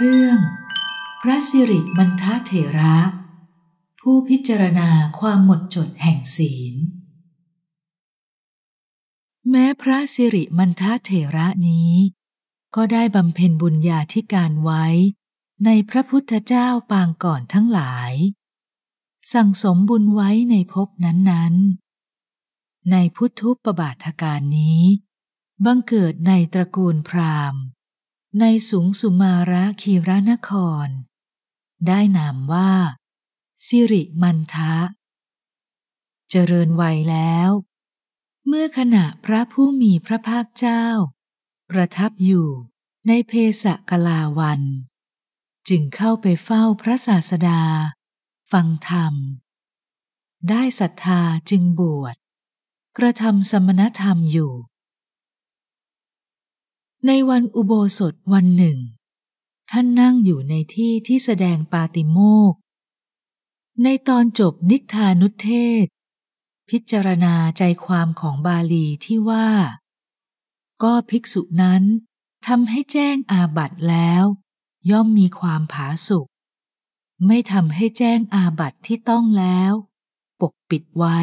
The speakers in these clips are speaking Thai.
เรื่อง พระสิริมันทเถระ ผู้พิจารณาความหมดจดแห่งศีล แม้พระสิริมันทเถระนี้ ก็ได้บำเพ็ญบุญญาธิการไว้ ในพระพุทธเจ้าปางก่อนทั้งหลาย สั่งสมบุญไว้ในภพนั้นๆ ในพุทธุปบาทการนี้ บังเกิดในตระกูลพราหมณ์ในสูงสุมาระคีรนคร ได้นามว่า สิริมันทะ เจริญวัยแล้ว เมื่อขณะพระผู้มีพระภาคเจ้า ประทับอยู่ในเพศกลาวัน จึงเข้าไปเฝ้าพระศาสดาฟังธรรม ได้ศรัทธาจึงบวชกระทำสมณธรรมอยู่ในวันอุโบสถวันหนึ่ง ท่านนั่งอยู่ในที่ที่แสดงปาติโมก ในตอนจบนิทานุเทศ พิจารณาใจความของบาลีที่ว่า ก็ภิกษุนั้นทำให้แจ้งอาบัตแล้ว ย่อมมีความผาสุกไม่ทำให้แจ้งอาบัตที่ต้องแล้ว ปกปิดไว้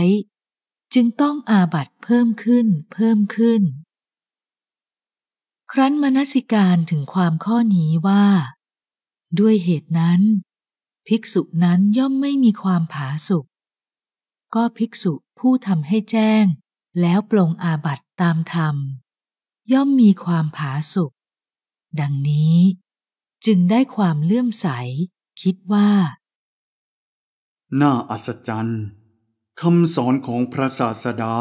จึงต้องอาบัตเพิ่มขึ้น เพิ่มขึ้นครั้นมนสิการถึงความข้อนี้ว่า ด้วยเหตุนั้น ภิกษุนั้นย่อมไม่มีความผาสุก ก็ภิกษุผู้ทำให้แจ้งแล้วปลงอาบัตตามธรรม ย่อมมีความผาสุก ดังนี้ จึงได้ความเลื่อมใส คิดว่า น่าอัศจรรย์คำสอนของพระศาสดา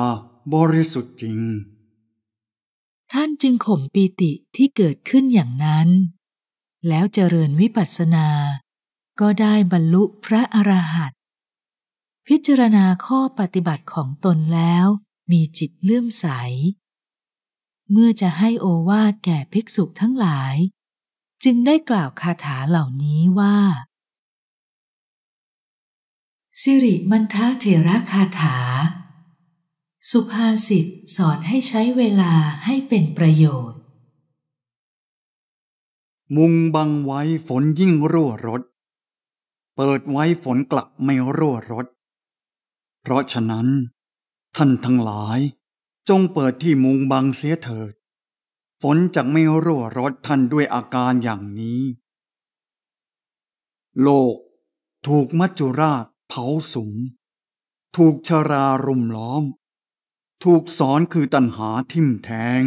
บริสุทธิ์จริงท่านจึงข่มปีติที่เกิดขึ้นอย่างนั้น แล้วเจริญวิปัสสนาก็ได้บรรลุพระอรหันต์พิจารณาข้อปฏิบัติของตนแล้วมีจิตเลื่อมใส เมื่อจะให้โอวาทแก่ภิกษุทั้งหลาย จึงได้กล่าวคาถาเหล่านี้ว่า สิริมันทะเทระคาถาสุภาษิตสอนให้ใช้เวลาให้เป็นประโยชน์ มุงบังไว้ฝนยิ่งรั่วรถ เปิดไว้ฝนกลับไม่รั่วรถ เพราะฉะนั้น ท่านทั้งหลายจงเปิดที่มุงบังเสียเถิด ฝนจะไม่รั่วรถท่านด้วยอาการอย่างนี้ โลกถูกมัจจุราชเผาสุมถูกชรารุมล้อมถูกสอนคือตัณหาทิ่มแทง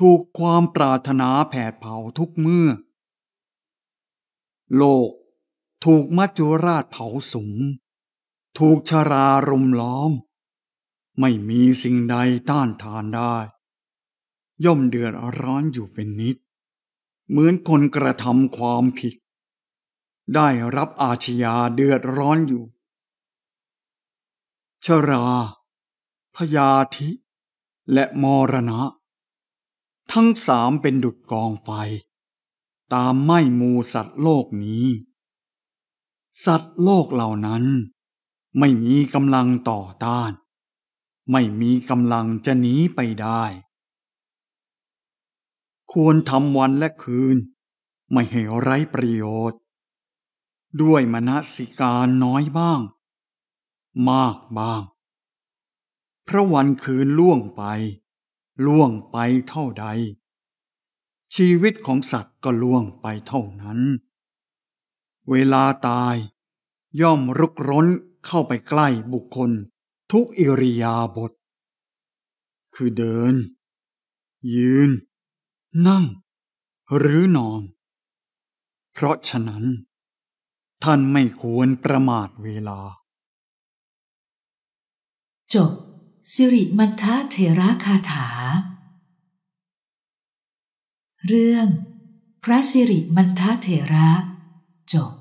ถูกความปรารถนาแผดเผาทุกเมื่อ โลกถูกมัจจุราชเผาสูมถูกชารารมล้อม ไม่มีสิ่งใดต้านทานได้ ย่อมเดือดร้อนอยู่เป็นนิดเหมือนคนกระทำความผิด ได้รับอาชญาเดือดร้อนอยู่ ชราพยาธิและมรณะ ทั้งสามเป็นดุจกองไฟ ตามไม่มูสัตว์โลกนี้ สัตว์โลกเหล่านั้นไม่มีกำลังต่อต้าน ไม่มีกำลังจะหนีไปได้ ควรทำวันและคืน ไม่ให้ไร้ประโยชน์ ด้วยมณสิการน้อยบ้าง มากบ้างพระวันคืนล่วงไป ล่วงไปเท่าใด ชีวิตของสัตว์ก็ล่วงไปเท่านั้น เวลาตาย ย่อมรุกร้นเข้าไปใกล้บุคคล ทุกอิริยาบถคือเดิน ยืน นั่ง หรือนอน เพราะฉะนั้น ท่านไม่ควรประมาทเวลาจบสิริมันทะเทระคาถา เรื่อง พระสิริมันทะเทระจบ